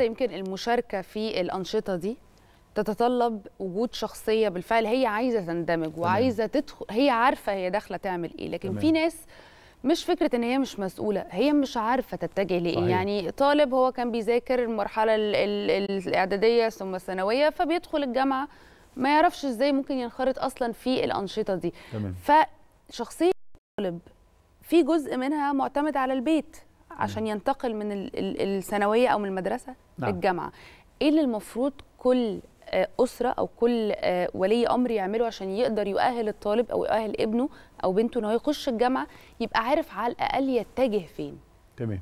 يمكن المشاركة في الأنشطة دي تتطلب وجود شخصية بالفعل هي عايزة تندمج وعايزة تدخل هي عارفة هي داخلة تعمل إيه لكن تمام. في ناس مش فكرة إن هي مش مسؤولة هي مش عارفة تتجه لإيه يعني طالب هو كان بيذاكر المرحلة الإعدادية ثم الثانوية فبيدخل الجامعة ما يعرفش إزاي ممكن ينخرط أصلا في الأنشطة دي تمام. فشخصية الطالب في جزء منها معتمد على البيت عشان ينتقل من الثانويه او من المدرسه نعم. للجامعه ايه اللي المفروض كل آه، اسره او كل آه، ولي امر يعمله عشان يقدر يؤهل الطالب او يؤهل ابنه او بنته ان هو يخش الجامعه يبقى عارف على الاقل يتجه فين تمام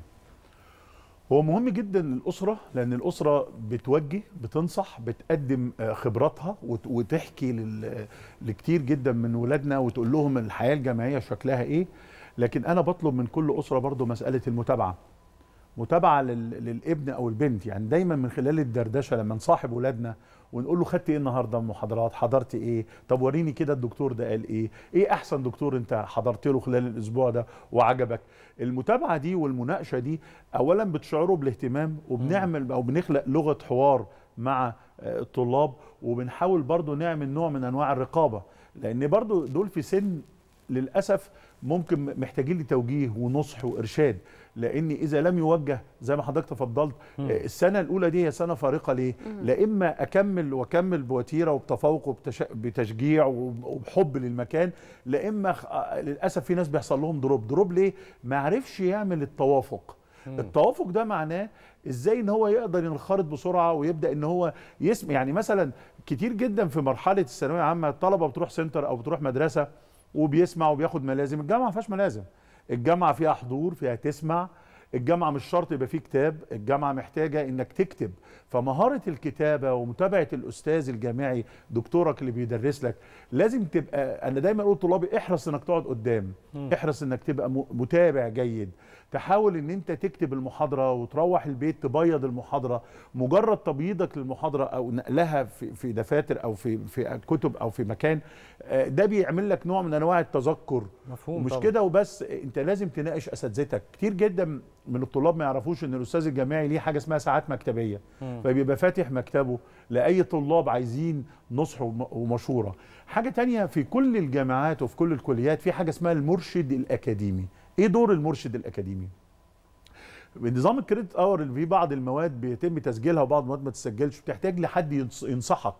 هو مهم جدا الاسره لان الاسره بتوجه بتنصح بتقدم آه، خبراتها وتحكي لكتير جدا من ولادنا وتقول لهم الحياه الجامعيه شكلها ايه لكن انا بطلب من كل اسره برضو مساله المتابعه متابعه للابن او البنت يعني دايما من خلال الدردشه لما نصاحب ولادنا ونقول له خدت ايه النهارده من محاضرات حضرت ايه طب وريني كده الدكتور ده قال ايه ايه احسن دكتور انت حضرت له خلال الاسبوع ده وعجبك المتابعه دي والمناقشه دي اولا بتشعره بالاهتمام وبنعمل او بنخلق لغه حوار مع آه، الطلاب وبنحاول برضو نعمل نوع من انواع الرقابه لان برضو دول في سن للاسف ممكن محتاجين لتوجيه ونصح وارشاد لان اذا لم يوجه زي ما حضرتك تفضلت آه، السنه الاولى دي هي سنه فارقه ليه لا اما اكمل واكمل بوتيره وبتفوق وبتشجيع وبحب للمكان لا اما آه، للاسف في ناس بيحصل لهم دروب دروب ليه ما عرفش يعمل التوافق التوافق ده معناه ازاي ان هو يقدر ينخرط بسرعه ويبدا ان هو يسمع يعني مثلا كتير جدا في مرحله الثانويه العامه الطلبه بتروح سنتر او بتروح مدرسه وبيسمع وبياخد ملازم الجامعه ما فيهاش ملازم الجامعه فيها حضور فيها تسمع الجامعه مش شرط يبقى فيه كتاب الجامعه محتاجه انك تكتب فمهاره الكتابه ومتابعه الاستاذ الجامعي دكتورك اللي بيدرس لك لازم تبقى انا دايما اقول لطلابي احرص انك تقعد قدام احرص انك تبقى متابع جيد تحاول ان انت تكتب المحاضره وتروح البيت تبيض المحاضره مجرد تبييضك للمحاضره او نقلها في, في دفاتر او في في كتب او في مكان آه، ده بيعمل لك نوع من انواع التذكر مفهوم مش كده وبس انت لازم تناقش اساتذتك كتير جدا من الطلاب ما يعرفوش ان الاستاذ الجامعي ليه حاجه اسمها ساعات مكتبيه فبيبقى فاتح مكتبه لاي طلاب عايزين نصح ومشوره حاجه تانية في كل الجامعات وفي كل الكليات في حاجه اسمها المرشد الاكاديمي ايه دور المرشد الاكاديمي نظام الكريدت اور اللي فيه بعض المواد بيتم تسجيلها وبعض المواد ما تسجلش بتحتاج لحد ينصحك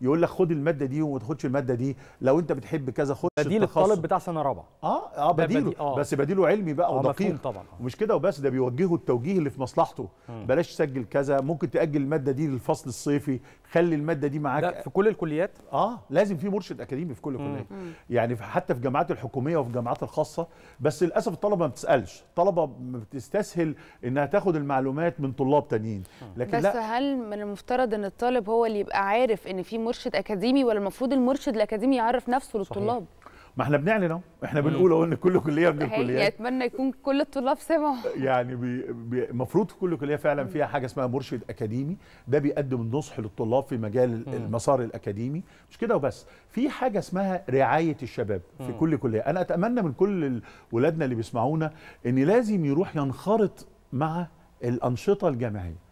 يقول لك خد الماده دي وما تاخدش الماده دي لو انت بتحب كذا خد بديل الطالب بتاع سنه رابعه اه اه بديله آه. بس بديله علمي بقى آه ودقيق طبعا آه. ومش كده وبس ده بيوجهه التوجيه اللي في مصلحته مم. بلاش تسجل كذا ممكن تاجل الماده دي للفصل الصيفي خلي الماده دي معاك ده في كل الكليات اه لازم في مرشد اكاديمي في كل كليه يعني حتى في الجامعات الحكوميه وفي الجامعات الخاصه بس للاسف الطلبه ما بتسالش الطلبه بتستسهل انها تاخد المعلومات من طلاب تانيين آه. لكن بس لا هل من المفترض ان الطالب هو اللي يبقى عارف ان في مرشد اكاديمي ولا المفروض المرشد الاكاديمي يعرف نفسه للطلاب صحيح. ما احنا بنعلن اهو احنا بنقول اهو ان كل كليه من الكليات اتمنى يكون كل الطلاب سمعوا يعني المفروض كل كليه فعلا فيها حاجه اسمها مرشد اكاديمي ده بيقدم النصح للطلاب في مجال المسار الاكاديمي مش كده وبس في حاجه اسمها رعايه الشباب في كل كليه انا اتمنى من كل ولادنا اللي بيسمعونا ان لازم يروح ينخرط مع الانشطه الجامعية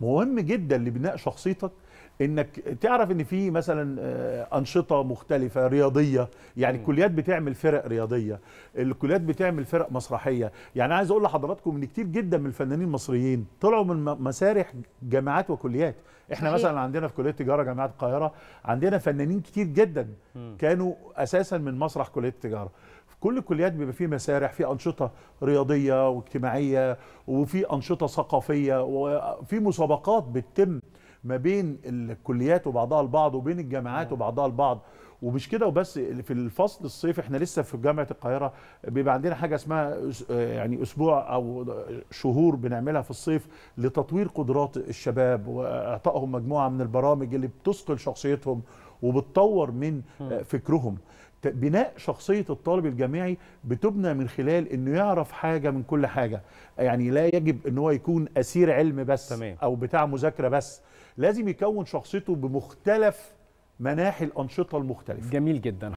مهم جدا لبناء شخصيتك انك تعرف ان في مثلا آه، انشطه مختلفه رياضيه يعني الكليات بتعمل فرق رياضيه الكليات بتعمل فرق مسرحيه يعني عايز اقول لحضراتكم ان كتير جدا من الفنانين المصريين طلعوا من مسارح جامعات وكليات احنا صحيح. مثلا عندنا في كليه التجاره جامعه القاهره عندنا فنانين كتير جدا كانوا اساسا من مسرح كليه التجاره كل الكليات بيبقى فيه مسارح فيه أنشطة رياضية واجتماعية وفي أنشطة ثقافية وفي مسابقات بتتم ما بين الكليات وبعضها البعض وبين الجامعات وبعضها البعض ومش كده وبس في الفصل الصيف احنا لسه في جامعه القاهره بيبقى عندنا حاجه اسمها يعني اسبوع او شهور بنعملها في الصيف لتطوير قدرات الشباب واعطائهم مجموعه من البرامج اللي بتثقل شخصيتهم وبتطور من فكرهم بناء شخصية الطالب الجامعي بتبنى من خلال انه يعرف حاجة من كل حاجة يعني لا يجب أنه يكون اسير علم بس تمام. او بتاع مذاكرة بس لازم يكون شخصيته بمختلف مناحي الأنشطة المختلفة جميل جدا